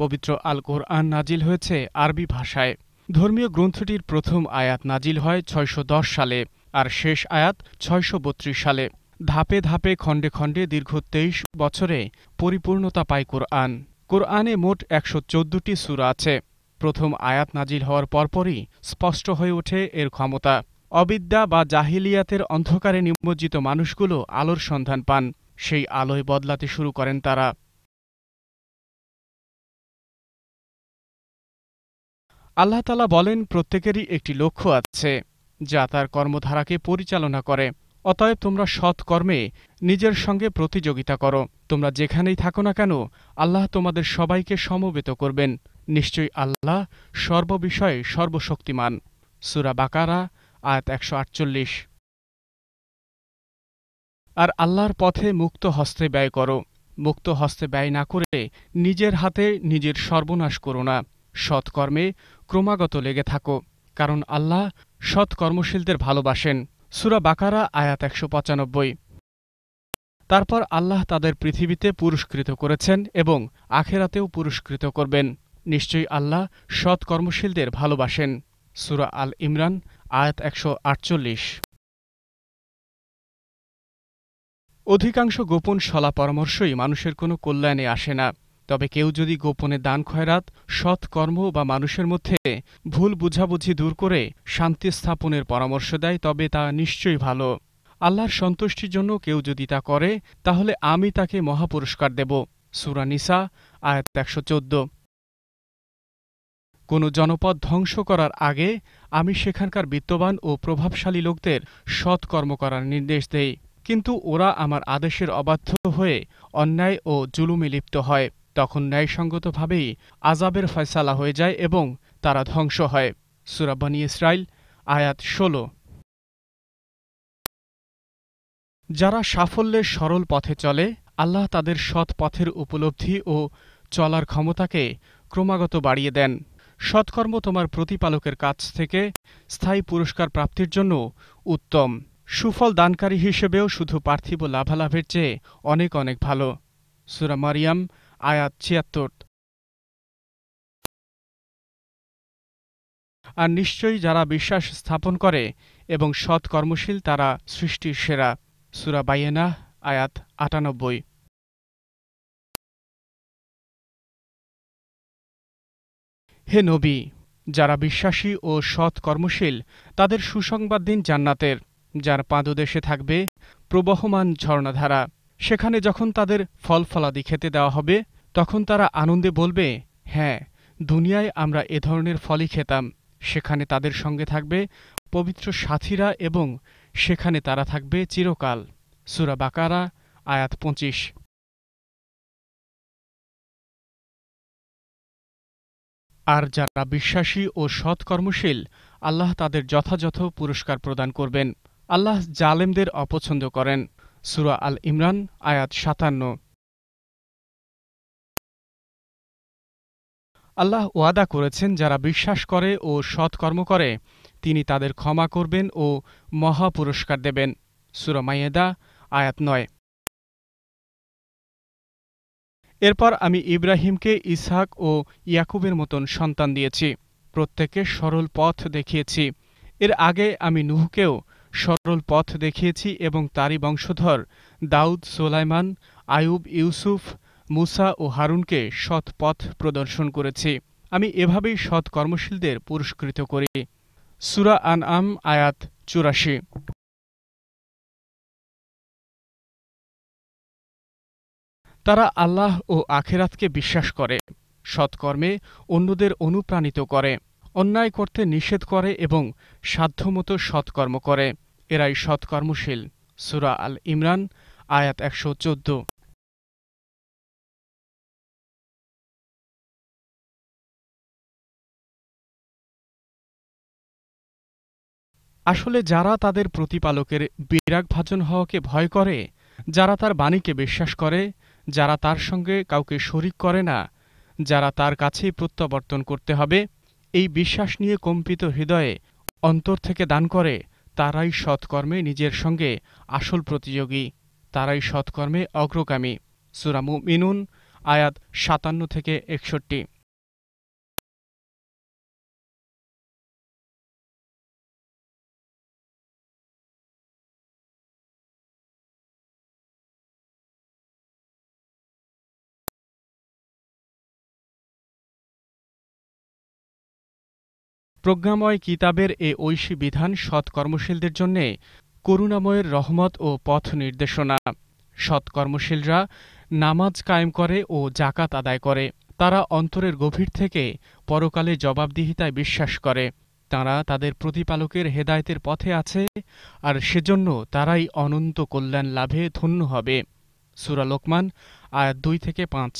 পবিত্র আল কোরআন নাজিল হয়েছে আরবি ভাষায় ধর্মীয় গ্রন্থটির প্রথম আয়াত নাজিল হয় ছয়শো সালে আর শেষ আয়াত ছয়শো সালে ধাপে ধাপে খণ্ডে খণ্ডে দীর্ঘ তেইশ বছরে পরিপূর্ণতা পায় কোরআন কোরআনে মোট একশো চোদ্দটি সুরা আছে প্রথম আয়াত নাজিল হওয়ার পরপরই স্পষ্ট হয়ে ওঠে এর ক্ষমতা অবিদ্যা বা জাহিলিয়াতের অন্ধকারে নিমজ্জিত মানুষগুলো আলোর সন্ধান পান সেই আলোয় বদলাতে শুরু করেন তারা আল্লাহ তালা বলেন প্রত্যেকেরই একটি লক্ষ্য আছে যা তার কর্মধারাকে পরিচালনা করে অতএব তোমরা সৎ কর্মে নিজের সঙ্গে প্রতিযোগিতা করো তোমরা যেখানেই থাকো না কেন আল্লাহ তোমাদের সবাইকে সমবেত করবেন নিশ্চয়ই আল্লাহ সর্ববিষয়ে সর্বশক্তিমান সুরা বাকারা আয়াত একশো আটচল্লিশ আর আল্লাহর পথে মুক্ত হস্তে ব্যয় করো মুক্ত হস্তে ব্যয় না করে নিজের হাতে নিজের সর্বনাশ করো না সৎকর্মে ক্রমাগত লেগে থাকো কারণ আল্লাহ সৎকর্মশীলদের ভালোবাসেন সুরা বাকারা আয়াত একশো পঁচানব্বই তারপর আল্লাহ তাদের পৃথিবীতে পুরস্কৃত করেছেন এবং আখেরাতেও পুরস্কৃত করবেন নিশ্চয়ই আল্লাহ সৎকর্মশীলদের ভালোবাসেন সুরা আল ইমরান আয়াত একশো আটচল্লিশ অধিকাংশ গোপন সলা পরামর্শই মানুষের কোনো কল্যাণে আসে না তবে কেউ যদি গোপনে দান খয়রাত সৎ কর্ম বা মানুষের মধ্যে ভুল বুঝাবুঝি দূর করে শান্তি স্থাপনের পরামর্শ দেয় তবে তা নিশ্চয়ই ভালো আল্লাহর সন্তুষ্টির জন্য কেউ যদি তা করে তাহলে আমি তাকে মহাপুরস্কার দেব সুরানিসা আয়াত একশো চোদ্দ কোনো জনপদ ধ্বংস করার আগে আমি সেখানকার বিত্তবান ও প্রভাবশালী লোকদের সৎকর্ম করার নির্দেশ দেই কিন্তু ওরা আমার আদেশের অবাধ্য হয়ে অন্যায় ও জুলুমে লিপ্ত হয় তখন ন্যায়সঙ্গতভাবেই আজাবের ফয়সালা হয়ে যায় এবং তারা ধ্বংস হয় সুরাবানী ইসরায়েল আয়াত ১৬ যারা সাফল্যের সরল পথে চলে আল্লাহ তাদের সৎ পথের উপলব্ধি ও চলার ক্ষমতাকে ক্রমাগত বাড়িয়ে দেন সৎকর্ম তোমার প্রতিপালকের কাছ থেকে স্থায়ী পুরস্কার প্রাপ্তির জন্য উত্তম সুফল দানকারী হিসেবেও শুধু পার্থিব লাভালাভের চেয়ে অনেক অনেক ভালো সুরা মারিয়াম আয়াত ছিয়াত্তর আর নিশ্চয়ই যারা বিশ্বাস স্থাপন করে এবং সৎ কর্মশীল তারা সৃষ্টির সেরা সুরা বাইয়েনা আয়াত আটানব্বই হে নবী যারা বিশ্বাসী ও সৎ কর্মশীল তাদের সুসংবাদ দিন জান্নাতের যার পাঁদদেশে থাকবে প্রবহমান ঝর্ণাধারা সেখানে যখন তাদের ফল ফলাদি খেতে দেওয়া হবে তখন তারা আনন্দে বলবে হ্যাঁ দুনিয়ায় আমরা এ ধরনের ফলই খেতাম সেখানে তাদের সঙ্গে থাকবে পবিত্র সাথীরা এবং সেখানে তারা থাকবে চিরকাল সুরা বাকারা আয়াত পঁচিশ আর যারা বিশ্বাসী ও সৎকর্মশীল আল্লাহ তাদের যথাযথ পুরস্কার প্রদান করবেন আল্লাহ জালেমদের অপছন্দ করেন সুরা আল ইমরান আয়াত সাতান্ন আল্লাহ ওয়াদা করেছেন যারা বিশ্বাস করে ও সৎকর্ম করে তিনি তাদের ক্ষমা করবেন ও মহা পুরস্কার দেবেন মায়েদা আয়াত নয় এরপর আমি ইব্রাহিমকে ইসহাক ও ইয়াকুবের মতন সন্তান দিয়েছি প্রত্যেকে সরল পথ দেখিয়েছি এর আগে আমি নুহকেও সরল পথ দেখিয়েছি এবং তারই বংশধর দাউদ সোলাইমান আয়ুব ইউসুফ মুসা ও হারুনকে সৎ পথ প্রদর্শন করেছি আমি এভাবেই সৎ কর্মশীলদের পুরস্কৃত করি সুরা আন আম আয়াত চুরাশি তারা আল্লাহ ও আখেরাতকে বিশ্বাস করে সৎকর্মে অন্যদের অনুপ্রাণিত করে অন্যায় করতে নিষেধ করে এবং সাধ্যমতো সৎকর্ম করে এরাই সৎকর্মশীল সুরা আল ইমরান আয়াত একশো চোদ্দ আসলে যারা তাদের প্রতিপালকের বিরাগভাজন হওয়াকে ভয় করে যারা তার বাণীকে বিশ্বাস করে যারা তার সঙ্গে কাউকে শরিক করে না যারা তার কাছেই প্রত্যাবর্তন করতে হবে এই বিশ্বাস নিয়ে কম্পিত হৃদয়ে অন্তর থেকে দান করে তারাই সৎকর্মে নিজের সঙ্গে আসল প্রতিযোগী তারাই সৎকর্মে অগ্রগামী সুরামু মিনুন আয়াত সাতান্ন থেকে একষট্টি প্রজ্ঞাময় কিতাবের এ ঐশী বিধান সৎ কর্মশীলদের জন্যে করুণাময়ের রহমত ও পথ নির্দেশনা সৎ কর্মশীলরা নামাজ কায়েম করে ও জাকাত আদায় করে তারা অন্তরের গভীর থেকে পরকালে জবাবদিহিতায় বিশ্বাস করে তারা তাদের প্রতিপালকের হেদায়তের পথে আছে আর সেজন্য তারাই অনন্ত কল্যাণ লাভে ধন্য হবে সুরালোকমান আয়াত দুই থেকে পাঁচ